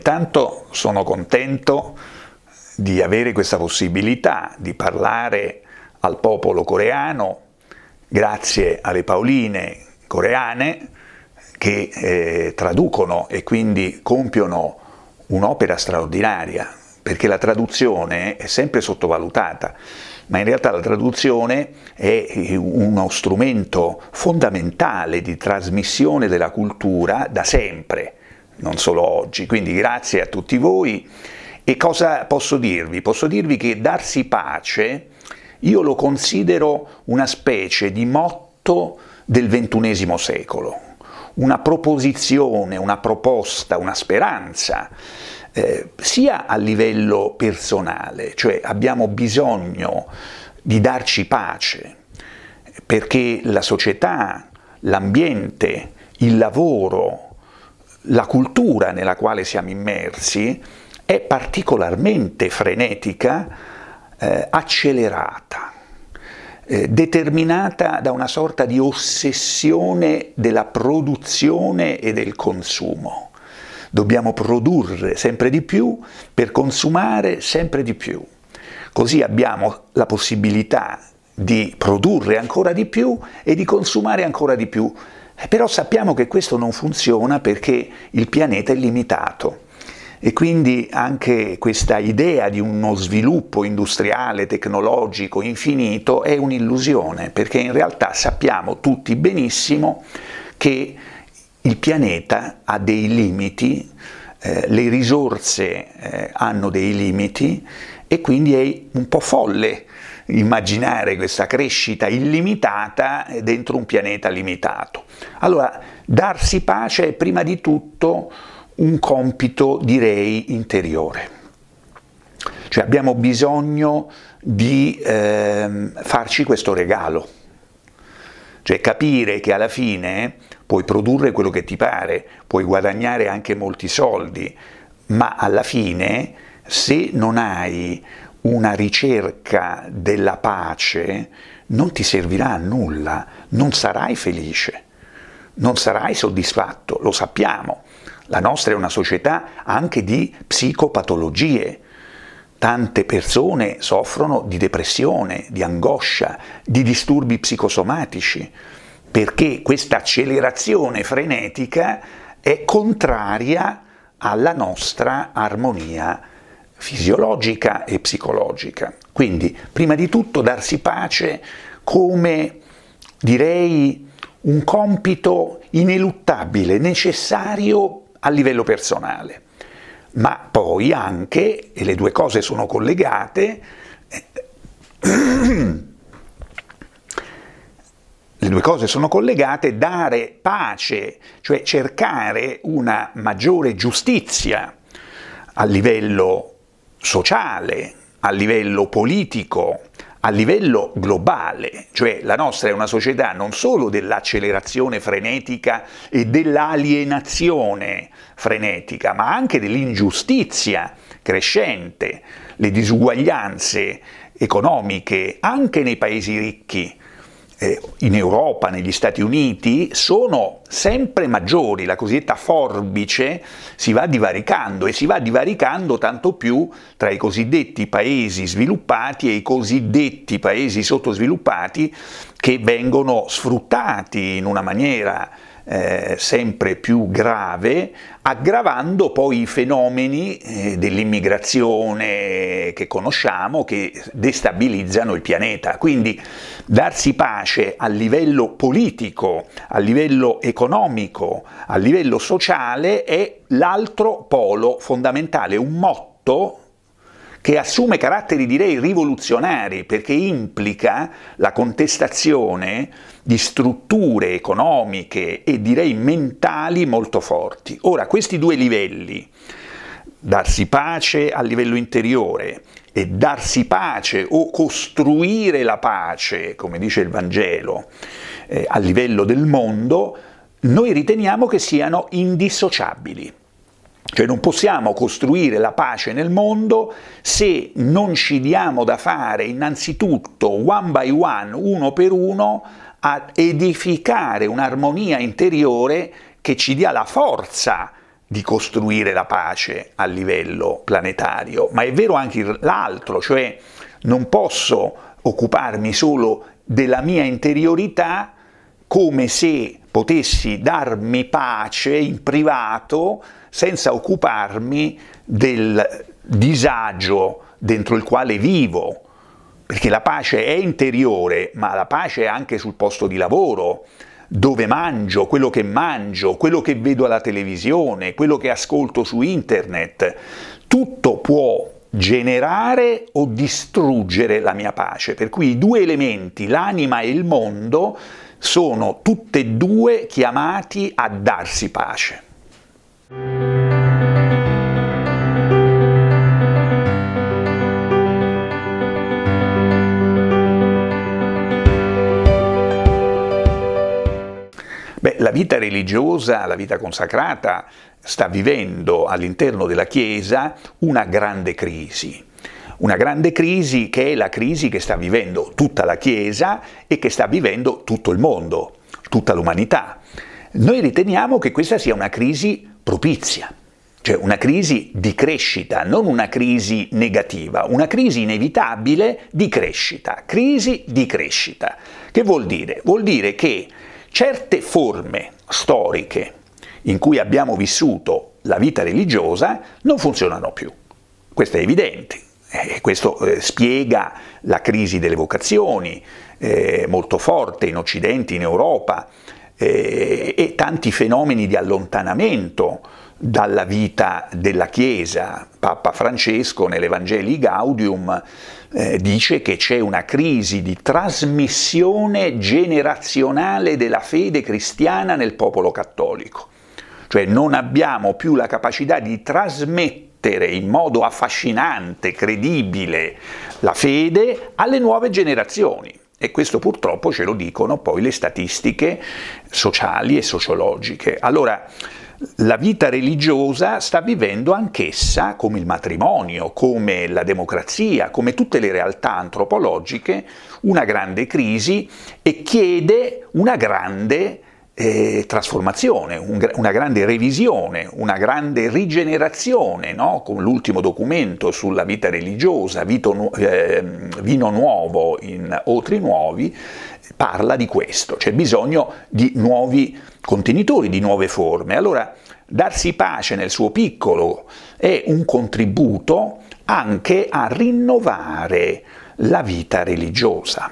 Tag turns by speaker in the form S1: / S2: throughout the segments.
S1: intanto sono contento di avere questa possibilità di parlare al popolo coreano, grazie alle Paoline coreane che eh, traducono e quindi compiono un'opera straordinaria, perché la traduzione è sempre sottovalutata, ma in realtà la traduzione è uno strumento fondamentale di trasmissione della cultura da sempre non solo oggi. Quindi grazie a tutti voi. E cosa posso dirvi? Posso dirvi che darsi pace io lo considero una specie di motto del XXI secolo, una proposizione, una proposta, una speranza, eh, sia a livello personale, cioè abbiamo bisogno di darci pace, perché la società, l'ambiente, il lavoro, la cultura nella quale siamo immersi è particolarmente frenetica, eh, accelerata, eh, determinata da una sorta di ossessione della produzione e del consumo dobbiamo produrre sempre di più per consumare sempre di più. Così abbiamo la possibilità di produrre ancora di più e di consumare ancora di più però sappiamo che questo non funziona perché il pianeta è limitato e quindi anche questa idea di uno sviluppo industriale, tecnologico, infinito è un'illusione, perché in realtà sappiamo tutti benissimo che il pianeta ha dei limiti, eh, le risorse eh, hanno dei limiti e quindi è un po' folle immaginare questa crescita illimitata dentro un pianeta limitato. Allora, darsi pace è prima di tutto un compito, direi, interiore. Cioè abbiamo bisogno di eh, farci questo regalo, cioè capire che alla fine puoi produrre quello che ti pare, puoi guadagnare anche molti soldi, ma alla fine se non hai una ricerca della pace non ti servirà a nulla, non sarai felice, non sarai soddisfatto, lo sappiamo. La nostra è una società anche di psicopatologie. Tante persone soffrono di depressione, di angoscia, di disturbi psicosomatici, perché questa accelerazione frenetica è contraria alla nostra armonia fisiologica e psicologica. Quindi, prima di tutto, darsi pace come, direi, un compito ineluttabile, necessario a livello personale, ma poi anche, e le due cose sono collegate, eh, le due cose sono collegate, dare pace, cioè cercare una maggiore giustizia a livello sociale, a livello politico, a livello globale, cioè la nostra è una società non solo dell'accelerazione frenetica e dell'alienazione frenetica, ma anche dell'ingiustizia crescente, le disuguaglianze economiche anche nei paesi ricchi eh, in Europa, negli Stati Uniti, sono sempre maggiori, la cosiddetta forbice si va divaricando e si va divaricando tanto più tra i cosiddetti paesi sviluppati e i cosiddetti paesi sottosviluppati che vengono sfruttati in una maniera eh, sempre più grave, aggravando poi i fenomeni eh, dell'immigrazione che conosciamo, che destabilizzano il pianeta. Quindi darsi pace a livello politico, a livello economico, a livello sociale è l'altro polo fondamentale, un motto che assume caratteri direi rivoluzionari perché implica la contestazione di strutture economiche e direi mentali molto forti. Ora, questi due livelli, darsi pace a livello interiore e darsi pace o costruire la pace, come dice il Vangelo, eh, a livello del mondo, noi riteniamo che siano indissociabili. Cioè non possiamo costruire la pace nel mondo se non ci diamo da fare innanzitutto one by one, uno per uno, a edificare un'armonia interiore che ci dia la forza di costruire la pace a livello planetario. Ma è vero anche l'altro, cioè non posso occuparmi solo della mia interiorità come se potessi darmi pace in privato senza occuparmi del disagio dentro il quale vivo, perché la pace è interiore, ma la pace è anche sul posto di lavoro, dove mangio, quello che mangio, quello che vedo alla televisione, quello che ascolto su internet. Tutto può generare o distruggere la mia pace, per cui i due elementi, l'anima e il mondo, sono tutte e due chiamati a darsi pace. Beh, la vita religiosa, la vita consacrata, sta vivendo all'interno della Chiesa una grande crisi una grande crisi che è la crisi che sta vivendo tutta la Chiesa e che sta vivendo tutto il mondo, tutta l'umanità. Noi riteniamo che questa sia una crisi propizia, cioè una crisi di crescita, non una crisi negativa, una crisi inevitabile di crescita, crisi di crescita. Che vuol dire? Vuol dire che certe forme storiche in cui abbiamo vissuto la vita religiosa non funzionano più. Questo è evidente. Eh, e questo eh, spiega la crisi delle vocazioni, eh, molto forte in Occidente, in Europa, e tanti fenomeni di allontanamento dalla vita della Chiesa. Papa Francesco nell'Evangelii Gaudium eh, dice che c'è una crisi di trasmissione generazionale della fede cristiana nel popolo cattolico, cioè non abbiamo più la capacità di trasmettere trasmettere in modo affascinante, credibile, la fede alle nuove generazioni. E questo purtroppo ce lo dicono poi le statistiche sociali e sociologiche. Allora, la vita religiosa sta vivendo anch'essa, come il matrimonio, come la democrazia, come tutte le realtà antropologiche, una grande crisi e chiede una grande eh, trasformazione, un, una grande revisione, una grande rigenerazione, no? con l'ultimo documento sulla vita religiosa, Vito, eh, Vino Nuovo in Otri Nuovi, parla di questo, c'è bisogno di nuovi contenitori, di nuove forme. Allora, darsi pace nel suo piccolo è un contributo anche a rinnovare la vita religiosa,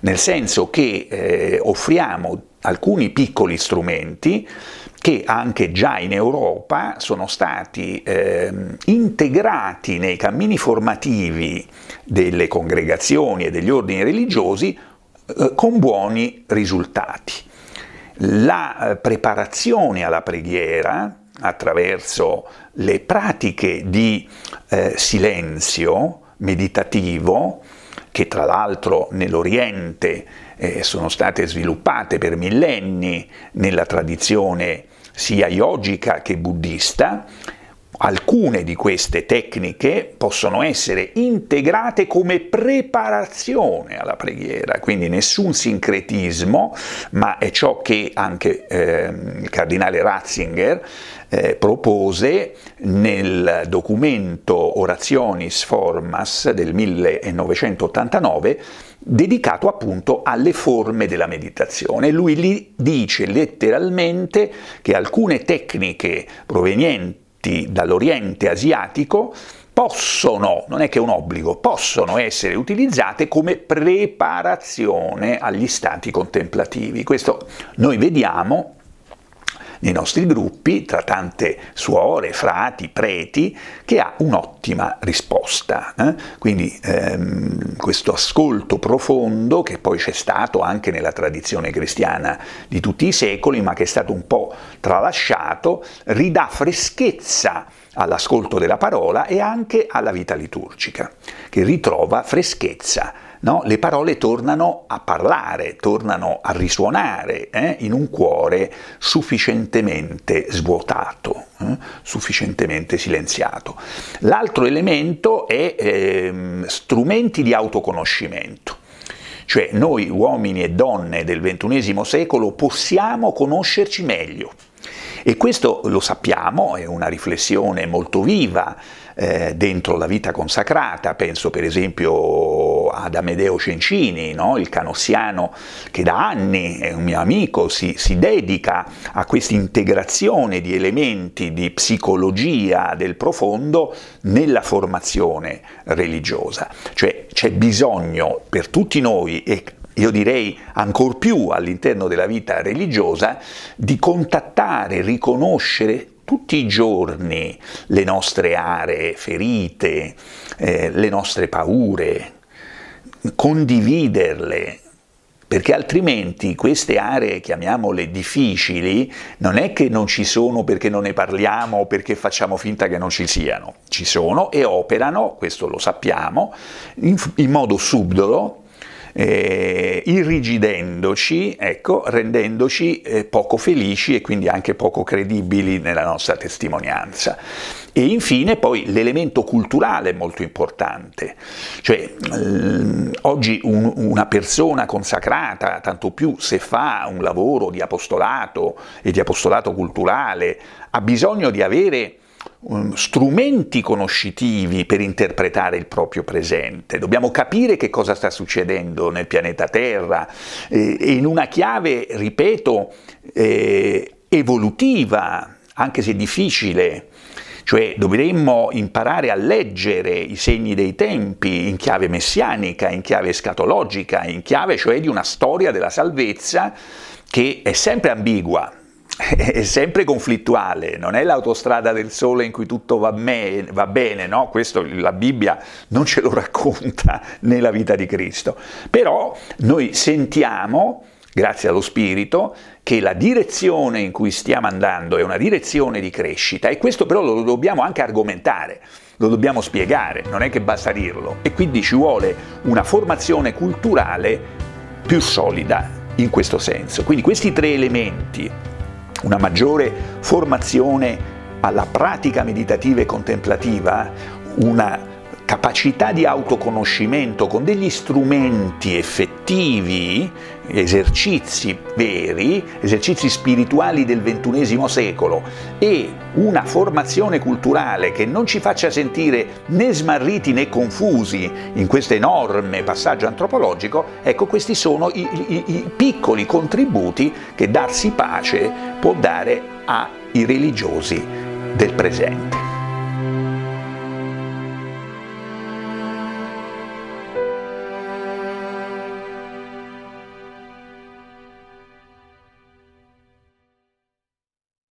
S1: nel senso che eh, offriamo alcuni piccoli strumenti che anche già in Europa sono stati eh, integrati nei cammini formativi delle congregazioni e degli ordini religiosi eh, con buoni risultati. La eh, preparazione alla preghiera attraverso le pratiche di eh, silenzio meditativo, che tra l'altro nell'Oriente eh, sono state sviluppate per millenni nella tradizione sia yogica che buddista, alcune di queste tecniche possono essere integrate come preparazione alla preghiera, quindi nessun sincretismo, ma è ciò che anche eh, il cardinale Ratzinger eh, propose nel documento Orationis Formas del 1989 dedicato appunto alle forme della meditazione. Lui li dice letteralmente che alcune tecniche provenienti dall'Oriente asiatico possono, non è che un obbligo, possono essere utilizzate come preparazione agli stati contemplativi. Questo noi vediamo nei nostri gruppi tra tante suore, frati, preti, che ha un'ottima risposta. Eh? Quindi ehm, questo ascolto profondo che poi c'è stato anche nella tradizione cristiana di tutti i secoli, ma che è stato un po' tralasciato, ridà freschezza all'ascolto della parola e anche alla vita liturgica, che ritrova freschezza no? le parole tornano a parlare, tornano a risuonare eh? in un cuore sufficientemente svuotato, eh? sufficientemente silenziato. L'altro elemento è ehm, strumenti di autoconoscimento. Cioè noi uomini e donne del XXI secolo possiamo conoscerci meglio. E questo lo sappiamo, è una riflessione molto viva eh, dentro la vita consacrata, penso per esempio ad Amedeo Cencini, no? il canossiano che da anni è un mio amico, si, si dedica a questa integrazione di elementi di psicologia del profondo nella formazione religiosa. Cioè c'è bisogno per tutti noi e io direi ancor più all'interno della vita religiosa, di contattare, riconoscere tutti i giorni le nostre aree ferite, eh, le nostre paure, condividerle, perché altrimenti queste aree, chiamiamole difficili, non è che non ci sono perché non ne parliamo o perché facciamo finta che non ci siano, ci sono e operano, questo lo sappiamo, in, in modo subdolo eh, irrigidendoci, ecco, rendendoci eh, poco felici e quindi anche poco credibili nella nostra testimonianza. E infine poi l'elemento culturale è molto importante, cioè mm, oggi un, una persona consacrata, tanto più se fa un lavoro di apostolato e di apostolato culturale, ha bisogno di avere Um, strumenti conoscitivi per interpretare il proprio presente, dobbiamo capire che cosa sta succedendo nel pianeta Terra eh, e in una chiave, ripeto, eh, evolutiva, anche se difficile, cioè dovremmo imparare a leggere i segni dei tempi in chiave messianica, in chiave scatologica, in chiave cioè di una storia della salvezza che è sempre ambigua, è sempre conflittuale, non è l'autostrada del sole in cui tutto va, me, va bene, no? questo la Bibbia non ce lo racconta nella vita di Cristo, però noi sentiamo, grazie allo Spirito, che la direzione in cui stiamo andando è una direzione di crescita e questo però lo dobbiamo anche argomentare, lo dobbiamo spiegare, non è che basta dirlo e quindi ci vuole una formazione culturale più solida in questo senso. Quindi questi tre elementi una maggiore formazione alla pratica meditativa e contemplativa, una capacità di autoconoscimento con degli strumenti effettivi, esercizi veri, esercizi spirituali del XXI secolo e una formazione culturale che non ci faccia sentire né smarriti né confusi in questo enorme passaggio antropologico, ecco questi sono i, i, i piccoli contributi che darsi pace può dare ai religiosi del presente.